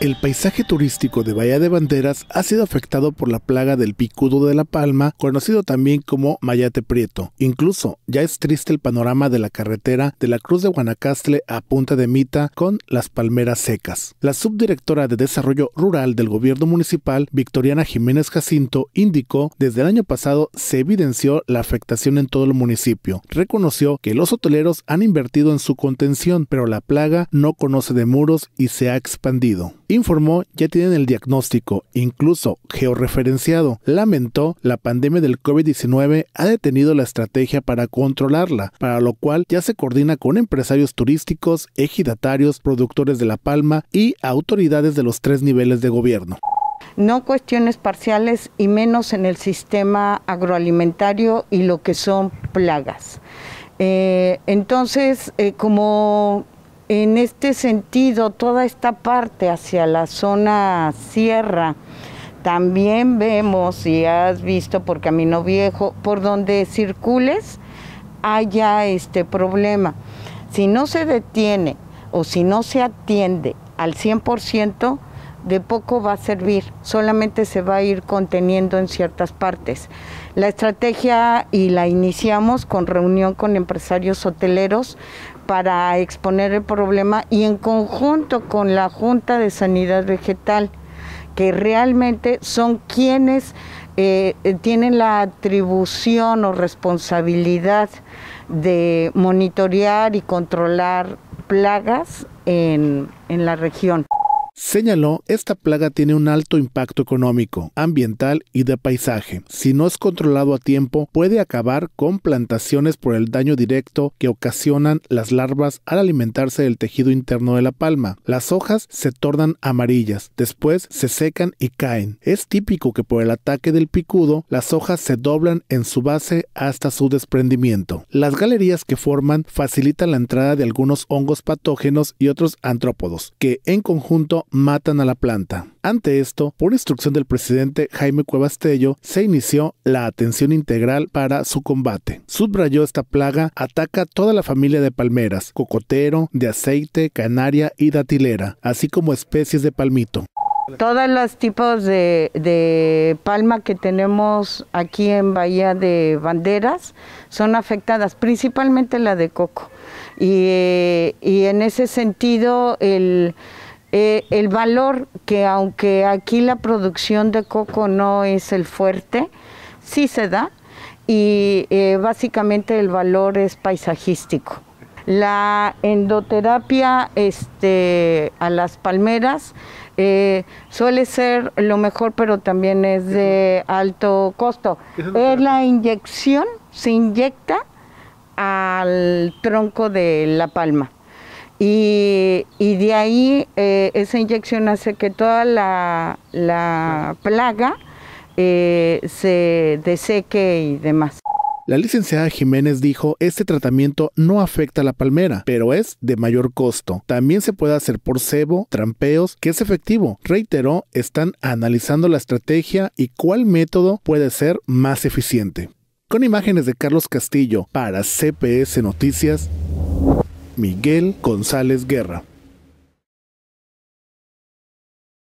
El paisaje turístico de Bahía de Banderas ha sido afectado por la plaga del picudo de la palma, conocido también como mayate prieto. Incluso ya es triste el panorama de la carretera de la Cruz de Guanacaste a Punta de Mita con las palmeras secas. La subdirectora de Desarrollo Rural del Gobierno Municipal, Victoriana Jiménez Jacinto, indicó desde el año pasado se evidenció la afectación en todo el municipio. Reconoció que los hoteleros han invertido en su contención, pero la plaga no conoce de muros y se ha expandido informó ya tienen el diagnóstico, incluso georreferenciado. Lamentó, la pandemia del COVID-19 ha detenido la estrategia para controlarla, para lo cual ya se coordina con empresarios turísticos, ejidatarios, productores de La Palma y autoridades de los tres niveles de gobierno no cuestiones parciales y menos en el sistema agroalimentario y lo que son plagas. Eh, entonces, eh, como en este sentido, toda esta parte hacia la zona sierra, también vemos, y has visto por Camino Viejo, por donde circules, haya este problema. Si no se detiene o si no se atiende al 100%, de poco va a servir, solamente se va a ir conteniendo en ciertas partes. La estrategia y la iniciamos con reunión con empresarios hoteleros para exponer el problema y en conjunto con la Junta de Sanidad Vegetal, que realmente son quienes eh, eh, tienen la atribución o responsabilidad de monitorear y controlar plagas en la región. Señaló, esta plaga tiene un alto impacto económico, ambiental y de paisaje. Si no es controlado a tiempo, puede acabar con plantaciones por el daño directo que ocasionan las larvas al alimentarse del tejido interno de la palma. Las hojas se tornan amarillas, después se secan y caen. Es típico que por el ataque del picudo, las hojas se doblan en su base hasta su desprendimiento. Las galerías que forman facilitan la entrada de algunos hongos patógenos y otros antrópodos, que en conjunto matan a la planta. Ante esto, por instrucción del presidente Jaime Cuevas se inició la atención integral para su combate. Subrayó esta plaga ataca toda la familia de palmeras, cocotero, de aceite, canaria y datilera, así como especies de palmito. Todos los tipos de, palma que tenemos aquí en Bahía de Banderas son afectadas, principalmente la de coco. y en ese sentido, el, eh, el valor que aunque aquí la producción de coco no es el fuerte, sí se da y eh, básicamente el valor es paisajístico. La endoterapia este, a las palmeras eh, suele ser lo mejor, pero también es de alto costo. Es la inyección, se inyecta al tronco de la palma. Y, de ahí eh, esa inyección hace que toda la, plaga eh, se deseque y demás. La licenciada Jiménez dijo, este tratamiento no afecta a la palmera, pero es de mayor costo. También se puede hacer por cebo, trampeos, que es efectivo. Reiteró, están analizando la estrategia y cuál método puede ser más eficiente. Con imágenes de Carlos Castillo para CPS Noticias, Miguel González Guerra.